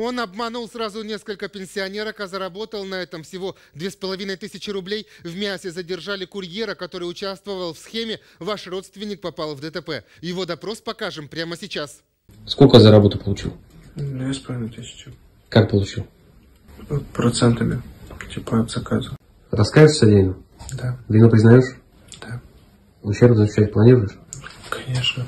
Он обманул сразу несколько пенсионерок, а заработал на этом всего 2500 рублей. В мясе задержали курьера, который участвовал в схеме «Ваш родственник попал в ДТП». Его допрос покажем прямо сейчас. Сколько за работу получил? Ну, я с тысячу. Как получил? Процентами, типа от заказа. Раскаешься содеянно? Да. Вину признаешь? Да. Ущерб защищать планируешь? Конечно.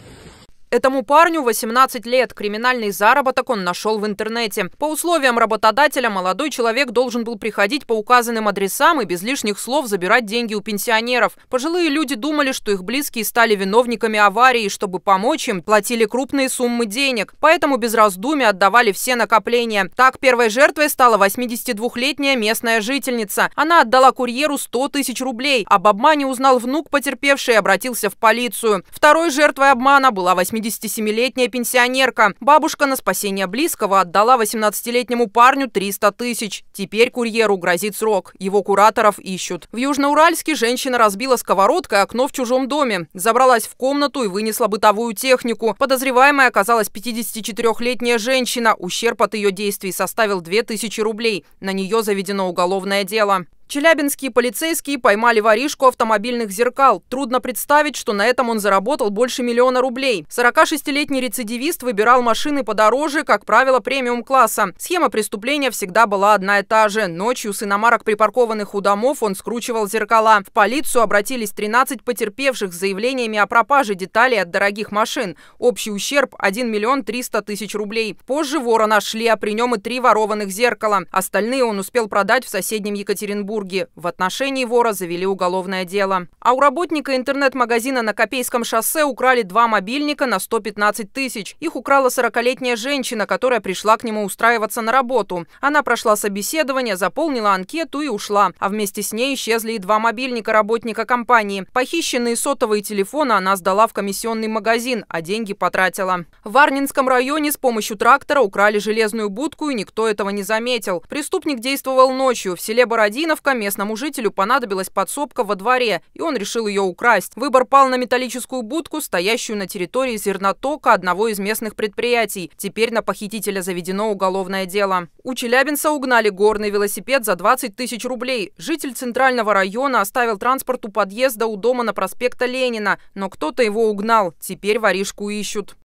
Этому парню 18 лет. Криминальный заработок он нашел в интернете. По условиям работодателя молодой человек должен был приходить по указанным адресам и без лишних слов забирать деньги у пенсионеров. Пожилые люди думали, что их близкие стали виновниками аварии, и чтобы помочь им, платили крупные суммы денег. Поэтому без раздумий отдавали все накопления. Так первой жертвой стала 82-летняя местная жительница. Она отдала курьеру 100 тысяч рублей. Об обмане узнал внук потерпевший и обратился в полицию. Второй жертвой обмана была 80 77-летняя пенсионерка. Бабушка на спасение близкого отдала 18-летнему парню 300 тысяч. Теперь курьеру грозит срок. Его кураторов ищут. В Южноуральске женщина разбила сковородкой окно в чужом доме. Забралась в комнату и вынесла бытовую технику. Подозреваемая оказалась 54-летняя женщина. Ущерб от ее действий составил 2000 рублей. На нее заведено уголовное дело. Челябинские полицейские поймали воришку автомобильных зеркал. Трудно представить, что на этом он заработал больше миллиона рублей. 46-летний рецидивист выбирал машины подороже, как правило, премиум-класса. Схема преступления всегда была одна и та же. Ночью с иномарок, припаркованных у домов, он скручивал зеркала. В полицию обратились 13 потерпевших с заявлениями о пропаже деталей от дорогих машин. Общий ущерб – 1 миллион 300 тысяч рублей. Позже вора нашли, а при нем и три ворованных зеркала. Остальные он успел продать в соседнем Екатеринбурге. Петербурге. В отношении вора завели уголовное дело. А у работника интернет-магазина на Копейском шоссе украли два мобильника на 115 тысяч. Их украла 40-летняя женщина, которая пришла к нему устраиваться на работу. Она прошла собеседование, заполнила анкету и ушла. А вместе с ней исчезли и два мобильника работника компании. Похищенные сотовые телефоны она сдала в комиссионный магазин, а деньги потратила. В Арнинском районе с помощью трактора украли железную будку, и никто этого не заметил. Преступник действовал ночью. В селе Бородинов неловко, местному жителю понадобилась подсобка во дворе, и он решил ее украсть. Выбор пал на металлическую будку, стоящую на территории зернотока одного из местных предприятий. Теперь на похитителя заведено уголовное дело. У челябинца угнали горный велосипед за 20 тысяч рублей. Житель центрального района оставил транспорт у подъезда у дома на проспекта Ленина, но кто-то его угнал. Теперь воришку ищут.